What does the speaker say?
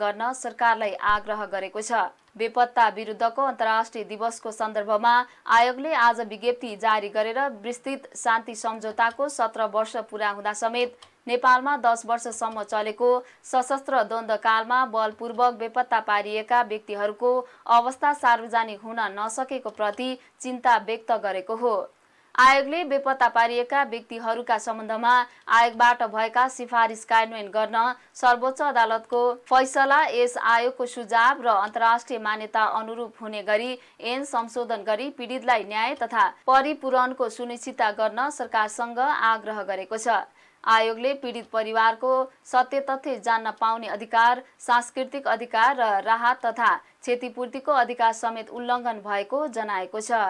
गर्न सरकारलाई आग्रह गरेको छ बेपत्ता विरुद्धको अन्तर्राष्ट्रिय दिवसको सन्दर्भमा आयोगले आज विज्ञप्ति जारी गरेर विस्तृत शान्ति सम्झौताको सत्र वर्ष पुरा हुँदा समेत नेपालमा दस वर्षसम्म चलेको सशस्त्र द्वन्द्वकालमा बलपूर्वक बेपत्ता पारिएका व्यक्तिहरूको अवस्था सार्वजनिक हुन नसकेको प्रति चिन्ता व्यक्त गरेको हो आयोगले बेपत्ता पारिएका व्यक्तिहरूका सम्बन्धमा आयोगबाट भएका सिफारिस कार्यान्वयन गर्न सर्वोच्च अदालतको फैसला यस आयोगको सुझाव र अन्तर्राष्ट्रिय मान्यता अनुरूप हुने गरी ऐन संशोधन गरी पीडितलाई न्याय तथा परिपूरणको सुनिश्चितता गर्न सरकारसँग आग्रह गरेको छ आयोगले पीडित परिवारको सत्य तथ्य जान्न पाउने अधिकार सांस्कृतिक अधिकार र राहत तथा क्षतिपूर्तिको अधिकार समेत उल्लङ्घन भएको जनाएको छ